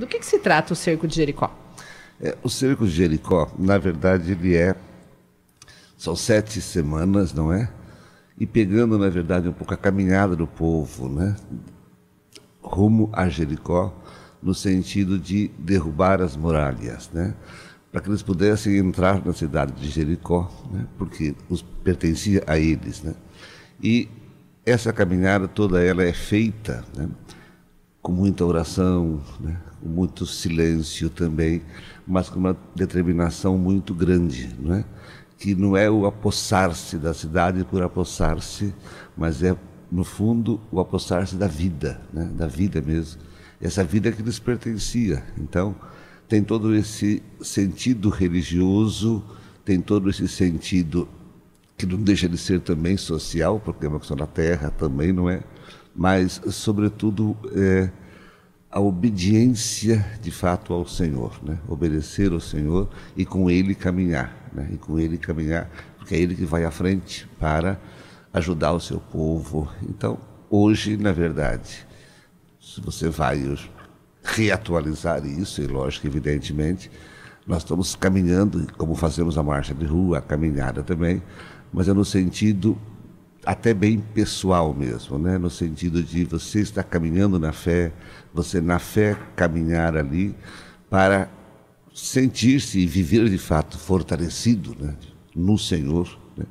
Do que, que se trata o Cerco de Jericó? É, o Cerco de Jericó, na verdade, ele é. São sete semanas, não é? E pegando, na verdade, um pouco a caminhada do povo, né? Rumo a Jericó, no sentido de derrubar as muralhas, né? para que eles pudessem entrar na cidade de Jericó, né? porque os pertencia a eles. Né? E essa caminhada toda ela é feita né? com muita oração, né? com muito silêncio também, mas com uma determinação muito grande, não é? que não é o apossar-se da cidade por apossar-se, mas é, no fundo, o apossar-se da vida, né? da vida mesmo. Essa vida que lhes pertencia. Então, tem todo esse sentido religioso, tem todo esse sentido que não deixa de ser também social, porque é uma questão da terra também, não é? mas, sobretudo, é, a obediência de fato ao Senhor, né? obedecer ao Senhor e com Ele caminhar, né? e com Ele caminhar, porque é Ele que vai à frente para ajudar o seu povo. Então, hoje, na verdade, se você vai reatualizar isso, e lógico, evidentemente, nós estamos caminhando, como fazemos a marcha de rua, a caminhada também, mas é no sentido até bem pessoal mesmo, né? no sentido de você estar caminhando na fé, você na fé caminhar ali para sentir-se e viver de fato fortalecido né? no Senhor. Né?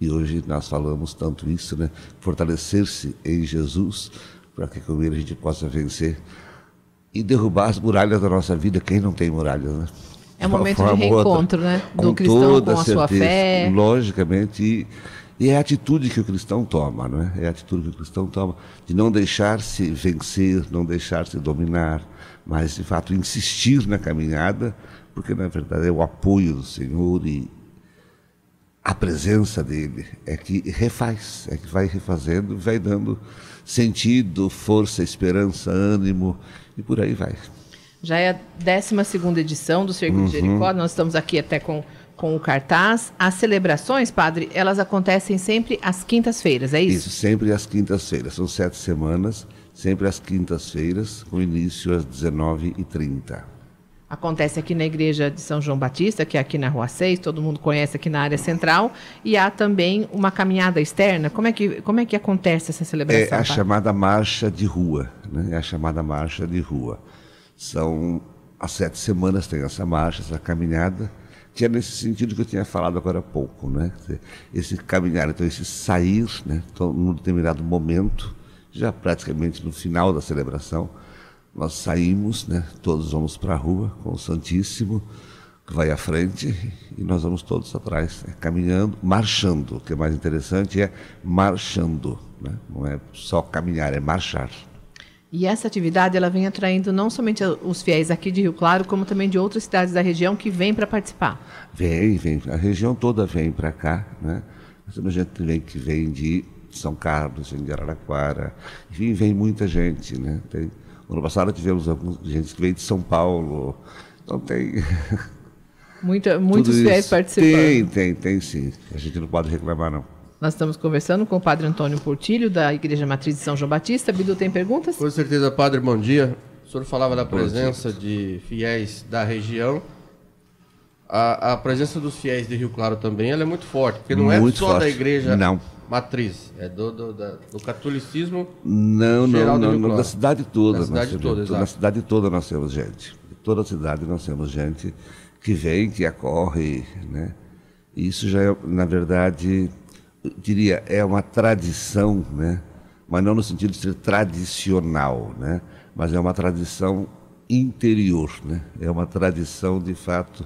E hoje nós falamos tanto isso, né? fortalecer-se em Jesus, para que com ele a gente possa vencer e derrubar as muralhas da nossa vida, quem não tem muralhas, né? É um momento de reencontro, outra, né? Do cristão com a certeza, sua fé. Logicamente, e e é a atitude que o cristão toma, não é? É a atitude que o cristão toma de não deixar-se vencer, não deixar-se dominar, mas de fato insistir na caminhada, porque na verdade é o apoio do Senhor e a presença dele é que refaz, é que vai refazendo, vai dando sentido, força, esperança, ânimo e por aí vai. Já é a 12 edição do Cerco uhum. de Jericó, nós estamos aqui até com com o cartaz. As celebrações, padre, elas acontecem sempre às quintas-feiras, é isso? Isso, sempre às quintas-feiras. São sete semanas, sempre às quintas-feiras, com início às 19h30. Acontece aqui na igreja de São João Batista, que é aqui na Rua 6, todo mundo conhece aqui na área central, e há também uma caminhada externa. Como é que, como é que acontece essa celebração? É a padre? chamada marcha de rua, né? É a chamada marcha de rua. São as sete semanas tem essa marcha, essa caminhada, que é nesse sentido que eu tinha falado agora há pouco, né? Esse caminhar, então esse sair, né? Então, num determinado momento, já praticamente no final da celebração, nós saímos, né? Todos vamos para a rua com o Santíssimo que vai à frente e nós vamos todos atrás, né? caminhando, marchando. O que é mais interessante é marchando, né? Não é só caminhar, é marchar. E essa atividade ela vem atraindo não somente os fiéis aqui de Rio Claro, como também de outras cidades da região que vêm para participar. Vem, vem. A região toda vem para cá, né? Temos gente também que vem de São Carlos, vem de Araraquara, enfim, vem muita gente, né? Tem, ano passado tivemos alguns gente que veio de São Paulo, então tem Muita, muitos fiéis participando. Tem, tem, tem sim. A gente não pode reclamar, não. Nós estamos conversando com o padre Antônio Portilho, da Igreja Matriz de São João Batista. Bidu, tem perguntas? Com certeza, padre, bom dia. O senhor falava da presença de fiéis da região. A, a presença dos fiéis de Rio Claro também é muito forte, porque não é muito é só forte. da igreja não. matriz, é do, do, da, do catolicismo. Não, geral não, não, não, da cidade toda. Da cidade temos, toda, exato. cidade toda nós temos gente. De toda a cidade nós temos gente que vem, que acorre, né? E isso já é, na verdade, eu diria, é uma tradição, né? mas não no sentido de ser tradicional, né? mas é uma tradição interior, né? é uma tradição de fato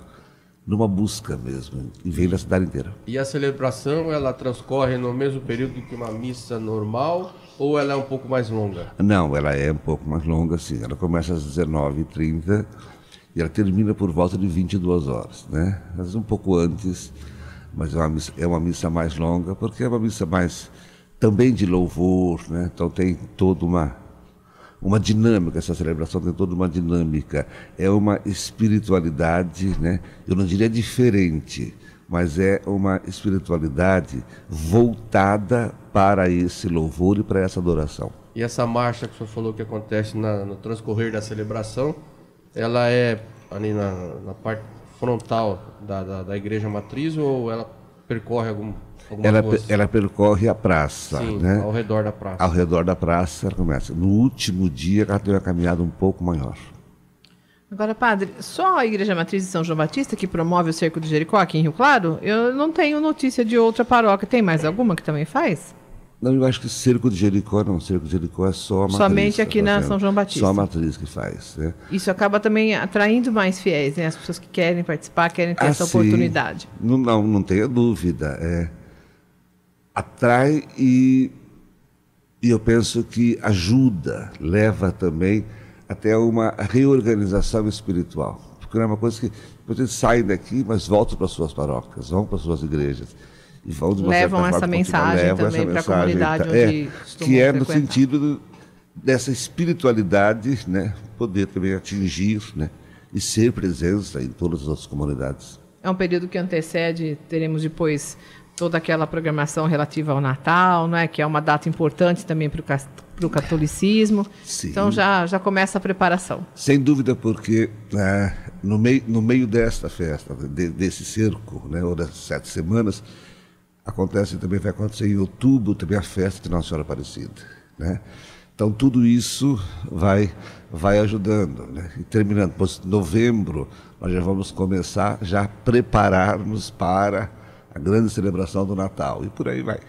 numa busca mesmo, e vem da cidade inteira. E a celebração, ela transcorre no mesmo período que uma missa normal ou ela é um pouco mais longa? Não, ela é um pouco mais longa, sim. Ela começa às 19h30 e ela termina por volta de 22 horas, né? Mas um pouco antes mas é uma, missa, é uma missa mais longa, porque é uma missa mais também de louvor, né? então tem toda uma, uma dinâmica, essa celebração tem toda uma dinâmica, é uma espiritualidade, né? eu não diria diferente, mas é uma espiritualidade voltada para esse louvor e para essa adoração. E essa marcha que o senhor falou que acontece na, no transcorrer da celebração, ela é ali na, na parte frontal da, da, da igreja matriz ou ela percorre algum ela, coisa. ela percorre a praça, Sim, né? Ao redor da praça. Ao redor da praça, ela começa. No último dia, ela tem uma caminhada um pouco maior. Agora, padre, só a Igreja Matriz de São João Batista que promove o Cerco do Jericó aqui em Rio Claro? Eu não tenho notícia de outra paróquia. Tem mais alguma que também faz? Não, eu acho que Cerco de Jericó não. Cerco de Jericó é só a matriz. Somente aqui tá na São João Batista. Só a matriz que faz. Né? Isso acaba também atraindo mais fiéis, né? As pessoas que querem participar, querem ter ah, essa sim. oportunidade. Não, não, não tenha dúvida. É, atrai e, e eu penso que ajuda, leva também até uma reorganização espiritual. Porque não é uma coisa que vocês saem daqui, mas voltam para suas paróquias, vão para suas igrejas e vão de uma levam certa essa forma, mensagem levam também para a comunidade tá, é, que é no sentido dessa espiritualidade, né, poder também atingir, né, e ser presença em todas as comunidades. É um período que antecede, teremos depois toda aquela programação relativa ao Natal, é? que é uma data importante também para o catolicismo. Sim. Então já, já começa a preparação. Sem dúvida, porque né, no, meio, no meio desta festa, de, desse cerco, né, ou das sete semanas, acontece também, vai acontecer em outubro também a festa de Nossa Senhora Aparecida, né? Então tudo isso vai vai ajudando, né? E terminando, pois novembro nós já vamos começar já prepararmos para a grande celebração do Natal e por aí vai.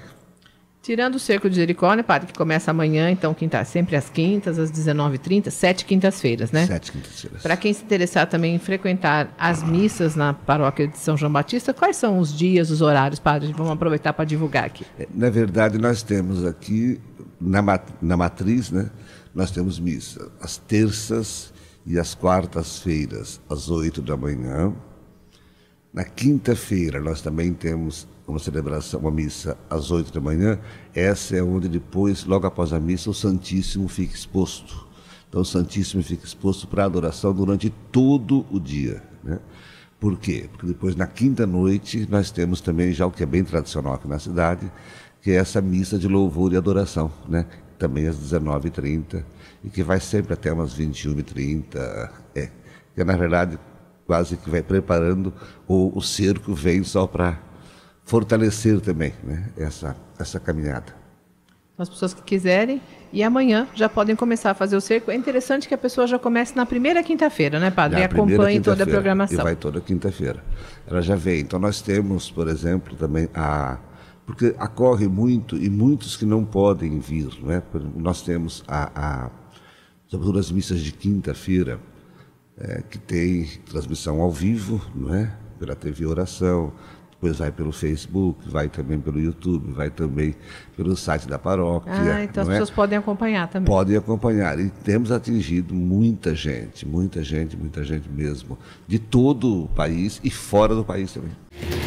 Tirando o Cerco de Jericó, né, padre, que começa amanhã, então, quinta, sempre às quintas, às 19h30, sete quintas-feiras, né? Sete quintas-feiras. Para quem se interessar também em frequentar as missas na paróquia de São João Batista, quais são os dias, os horários, padre? Vamos aproveitar para divulgar aqui. É, na verdade, nós temos aqui, na, mat na matriz, né, nós temos missa às terças e às quartas-feiras, às oito da manhã, na quinta-feira, nós também temos uma celebração, uma missa às oito da manhã. Essa é onde depois, logo após a missa, o Santíssimo fica exposto. Então, o Santíssimo fica exposto para adoração durante todo o dia. Né? Por quê? Porque depois, na quinta-noite, nós temos também já o que é bem tradicional aqui na cidade, que é essa missa de louvor e adoração, né? também às 19h30, e que vai sempre até umas 21h30. É, que na verdade, quase que vai preparando, ou o cerco vem só para fortalecer também né, essa, essa caminhada. As pessoas que quiserem, e amanhã já podem começar a fazer o cerco. É interessante que a pessoa já comece na primeira quinta-feira, né, padre? Na e acompanhe toda a programação. E vai toda quinta-feira. Ela já vem. Então nós temos, por exemplo, também a. Porque ocorre muito e muitos que não podem vir, né? Nós temos a, a... as missas de quinta-feira é, que tem transmissão ao vivo, não é? pela TV Oração, depois vai pelo Facebook, vai também pelo YouTube, vai também pelo site da paróquia. Ah, então as é? pessoas podem acompanhar também. Podem acompanhar. E temos atingido muita gente, muita gente, muita gente mesmo, de todo o país e fora do país também.